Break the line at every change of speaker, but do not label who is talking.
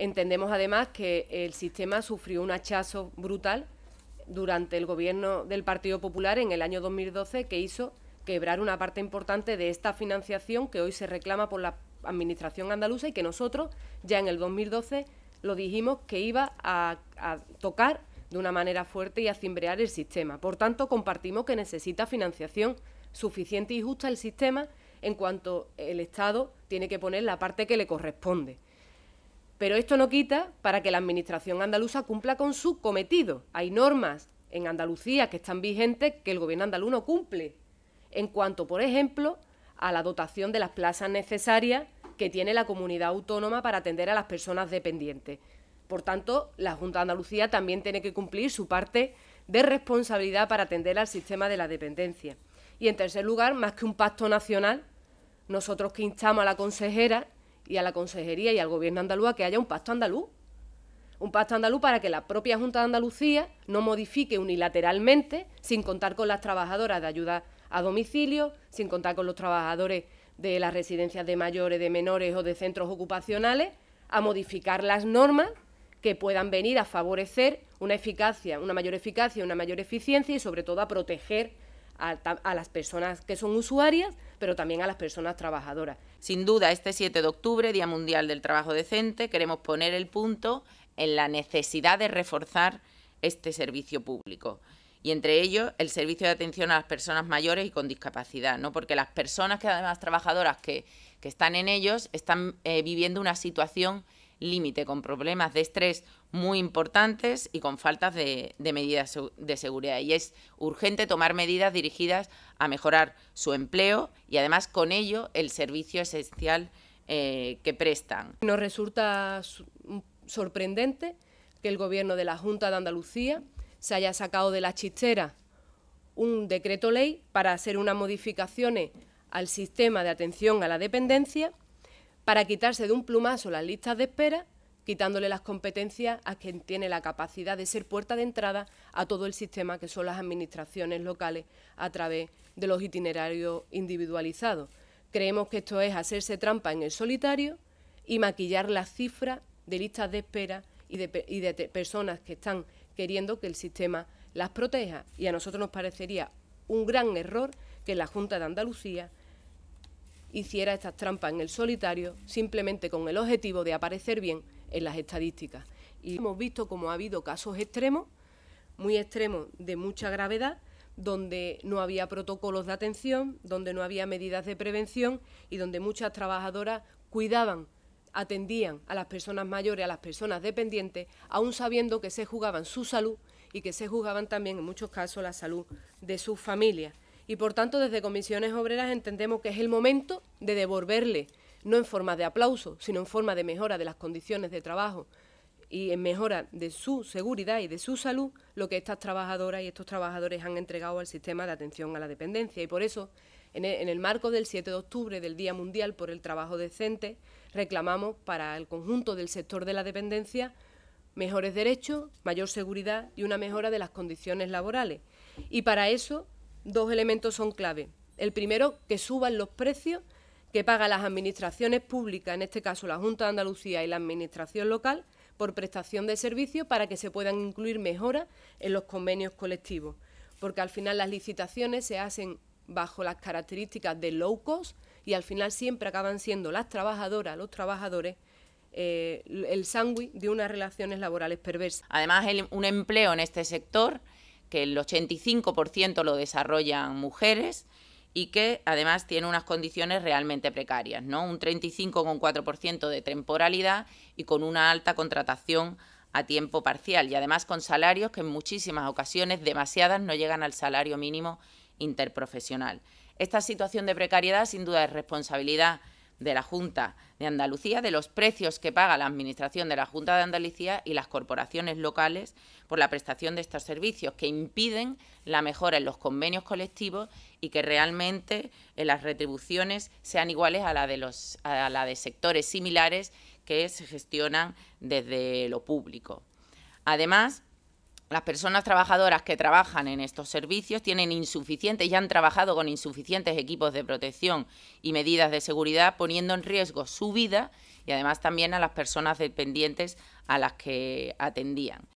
Entendemos además que el sistema sufrió un hachazo brutal durante el gobierno del Partido Popular en el año 2012 que hizo quebrar una parte importante de esta financiación que hoy se reclama por la Administración andaluza y que nosotros ya en el 2012 lo dijimos que iba a, a tocar de una manera fuerte y a cimbrear el sistema. Por tanto, compartimos que necesita financiación suficiente y justa el sistema en cuanto el Estado tiene que poner la parte que le corresponde. Pero esto no quita para que la Administración andaluza cumpla con su cometido. Hay normas en Andalucía que están vigentes que el Gobierno andaluz no cumple. En cuanto, por ejemplo, a la dotación de las plazas necesarias que tiene la comunidad autónoma para atender a las personas dependientes. Por tanto, la Junta de Andalucía también tiene que cumplir su parte de responsabilidad para atender al sistema de la dependencia. Y, en tercer lugar, más que un pacto nacional, nosotros que instamos a la consejera y a la Consejería y al Gobierno andaluz a que haya un pacto andaluz. Un pacto andaluz para que la propia Junta de Andalucía no modifique unilateralmente, sin contar con las trabajadoras de ayuda a domicilio, sin contar con los trabajadores de las residencias de mayores, de menores o de centros ocupacionales, a modificar las normas que puedan venir a favorecer una eficacia, una mayor eficacia, una mayor eficiencia y sobre todo a proteger a las personas que son usuarias pero también
a las personas trabajadoras. Sin duda, este 7 de octubre, Día Mundial del Trabajo Decente, queremos poner el punto en la necesidad de reforzar este servicio público y entre ellos el servicio de atención a las personas mayores y con discapacidad, ¿no? Porque las personas que además trabajadoras que, que están en ellos están eh, viviendo una situación límite, con problemas de estrés muy importantes y con faltas de, medidas de seguridad. Y es urgente tomar medidas dirigidas a mejorar su empleo y además con ello el servicio esencial eh, que prestan.
Nos resulta sorprendente que el Gobierno de la Junta de Andalucía se haya sacado de la chistera un decreto ley para hacer unas modificaciones al sistema de atención a la dependencia para quitarse de un plumazo las listas de espera, quitándole las competencias a quien tiene la capacidad de ser puerta de entrada a todo el sistema que son las administraciones locales a través de los itinerarios individualizados. Creemos que esto es hacerse trampa en el solitario y maquillar las cifras de listas de espera y de, personas que están queriendo que el sistema las proteja. Y a nosotros nos parecería un gran error que la Junta de Andalucía hiciera estas trampas en el solitario simplemente con el objetivo de aparecer bien en las estadísticas. Y hemos visto cómo ha habido casos extremos, muy extremos de mucha gravedad, donde no había protocolos de atención, donde no había medidas de prevención y donde muchas trabajadoras cuidaban, atendían a las personas mayores, a las personas dependientes, aún sabiendo que se jugaban su salud y que se jugaban también en muchos casos la salud de sus familias y por tanto desde Comisiones Obreras entendemos que es el momento de devolverle, no en forma de aplauso, sino en forma de mejora de las condiciones de trabajo y en mejora de su seguridad y de su salud, lo que estas trabajadoras y estos trabajadores han entregado al sistema de atención a la dependencia. Y por eso, en e, el marco del 7 de octubre, del Día Mundial por el Trabajo Decente, reclamamos para el conjunto del sector de la dependencia mejores derechos, mayor seguridad y una mejora de las condiciones laborales. Y para eso dos elementos son clave. El primero, que suban los precios que pagan las administraciones públicas, en este caso la Junta de Andalucía y la Administración local, por prestación de servicios para que se puedan incluir mejoras en los convenios colectivos. Porque al final las licitaciones se hacen bajo las características de low cost y al final siempre acaban siendo las trabajadoras, los trabajadores, eh, el
sándwich de unas relaciones laborales perversas. Además, un empleo en este sector que el 85% lo desarrollan mujeres y que además tiene unas condiciones realmente precarias, ¿no? Un 35,4% de temporalidad y con una alta contratación a tiempo parcial y además con salarios que en muchísimas ocasiones, demasiadas, no llegan al salario mínimo interprofesional. Esta situación de precariedad sin duda es responsabilidad de la Junta de Andalucía, de los precios que paga la Administración de la Junta de Andalucía y las corporaciones locales por la prestación de estos servicios, que impiden la mejora en los convenios colectivos y que realmente eh, las retribuciones sean iguales a la de, los, de sectores similares que se gestionan desde lo público. Además, las personas trabajadoras que trabajan en estos servicios tienen insuficientes y han trabajado con insuficientes equipos de protección y medidas de seguridad, poniendo en riesgo su vida y además también a las personas dependientes a las que atendían.